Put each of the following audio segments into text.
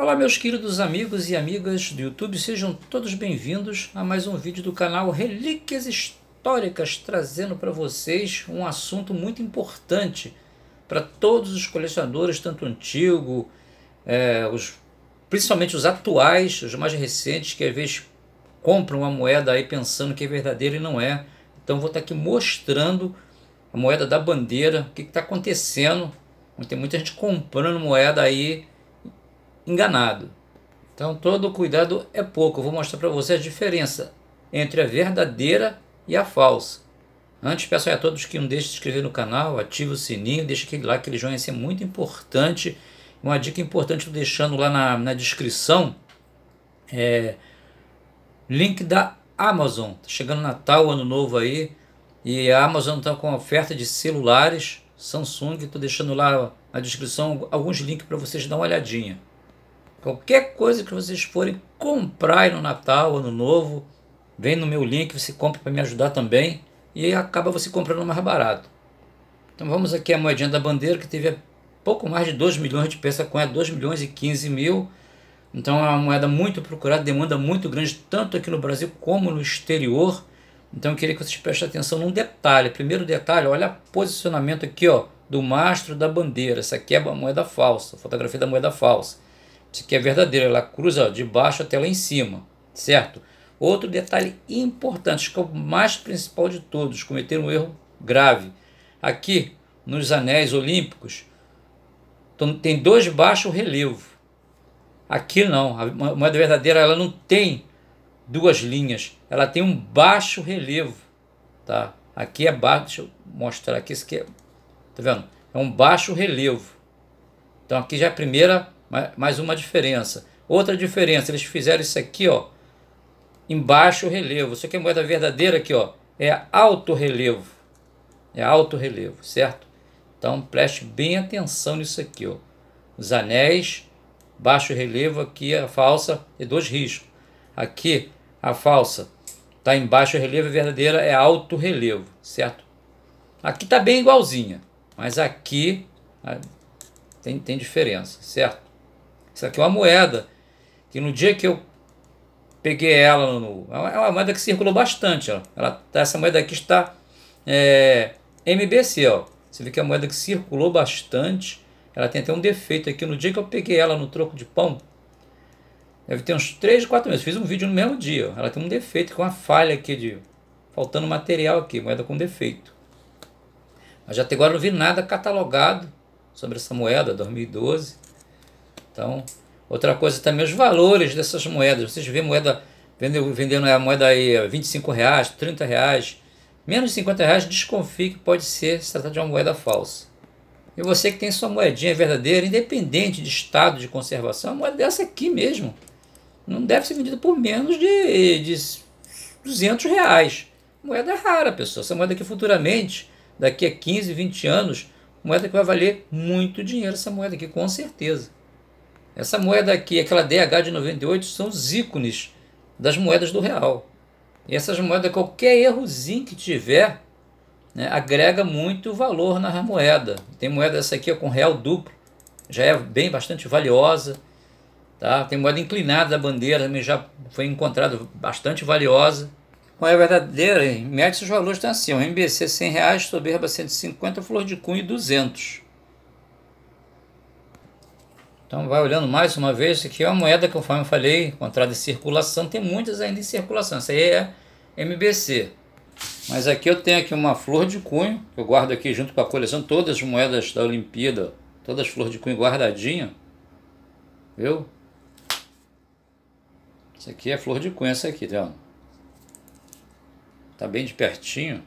Olá meus queridos amigos e amigas do YouTube, sejam todos bem-vindos a mais um vídeo do canal Relíquias Históricas, trazendo para vocês um assunto muito importante para todos os colecionadores, tanto antigo, é, os, principalmente os atuais, os mais recentes, que às vezes compram uma moeda aí pensando que é verdadeira e não é. Então vou estar tá aqui mostrando a moeda da bandeira, o que está acontecendo. Tem muita gente comprando moeda aí enganado. Então todo cuidado é pouco. Eu vou mostrar para você a diferença entre a verdadeira e a falsa. Antes, peço a todos que não deixem de se inscrever no canal, ative o sininho, deixe aquele like, aquele joinha, isso é muito importante. Uma dica importante, estou deixando lá na, na descrição, é, link da Amazon. Tá chegando Natal, Ano Novo aí, e a Amazon está com oferta de celulares Samsung. Estou deixando lá na descrição alguns links para vocês dar uma olhadinha. Qualquer coisa que vocês forem comprar no Natal, Ano Novo, vem no meu link, você compra para me ajudar também. E acaba você comprando mais barato. Então vamos aqui a moedinha da bandeira que teve pouco mais de 2 milhões de peças, com é 2 milhões e 15 mil. Então é uma moeda muito procurada, demanda muito grande, tanto aqui no Brasil como no exterior. Então eu queria que vocês prestem atenção num detalhe. Primeiro detalhe, olha o posicionamento aqui ó, do mastro da bandeira. Essa aqui é a moeda falsa, a fotografia da moeda falsa que é verdadeira, ela cruza de baixo até lá em cima, certo? Outro detalhe importante, acho que é o mais principal de todos, cometer um erro grave. Aqui, nos anéis olímpicos, tem dois baixo relevo. Aqui não, a moeda verdadeira ela não tem duas linhas, ela tem um baixo relevo, tá? Aqui é baixo, deixa eu mostrar aqui, isso aqui é, tá vendo? É um baixo relevo. Então aqui já é a primeira mais uma diferença. Outra diferença, eles fizeram isso aqui, ó, em baixo relevo. Isso aqui é moeda verdadeira aqui, ó, é alto relevo. É alto relevo, certo? Então preste bem atenção nisso aqui, ó. Os anéis, baixo relevo aqui a falsa e dois riscos. Aqui a falsa está em baixo relevo, a verdadeira é alto relevo, certo? Aqui está bem igualzinha, mas aqui tem, tem diferença, certo? Isso aqui é uma moeda. Que no dia que eu peguei ela no. É, é uma moeda que circulou bastante. Ó. Ela, tá, essa moeda aqui está é, MBC. Ó. Você vê que é uma moeda que circulou bastante. Ela tem até um defeito aqui. No dia que eu peguei ela no troco de pão, deve ter uns 3, 4 meses. Fiz um vídeo no mesmo dia. Ó. Ela tem um defeito com uma falha aqui de. Faltando material aqui, moeda com defeito. Mas até agora não vi nada catalogado sobre essa moeda 2012. Então, outra coisa também os valores dessas moedas. Vocês vê moeda vendendo, a moeda aí a 25 reais, 30 reais, menos de 50 reais, desconfie que pode ser se tratar de uma moeda falsa. E você que tem sua moedinha verdadeira, independente de estado de conservação, uma moeda dessa aqui mesmo não deve ser vendida por menos de, de 200 reais. Moeda rara, pessoal. Essa moeda que futuramente, daqui a 15, 20 anos, moeda que vai valer muito dinheiro essa moeda aqui, com certeza. Essa moeda aqui, aquela DH de 98, são os ícones das moedas do real. E essas moedas, qualquer errozinho que tiver, né, agrega muito valor na moeda. Tem moeda essa aqui ó, com real duplo, já é bem bastante valiosa. Tá? Tem moeda inclinada da bandeira, também já foi encontrada bastante valiosa. Com a verdadeira, em média, os valores estão tá assim: o MBC 100 reais, soberba 150, flor de cunho 200. Então vai olhando mais uma vez, que é uma moeda, conforme eu falei, contrato de circulação, tem muitas ainda em circulação, essa aí é MBC. Mas aqui eu tenho aqui uma flor de cunho, que eu guardo aqui junto com a coleção, todas as moedas da Olimpíada, todas as flores de cunho guardadinha. Viu? Isso aqui é flor de cunho, essa aqui, tá vendo? Tá bem de pertinho.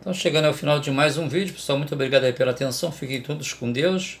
Então chegando ao final de mais um vídeo, pessoal, muito obrigado aí pela atenção, fiquem todos com Deus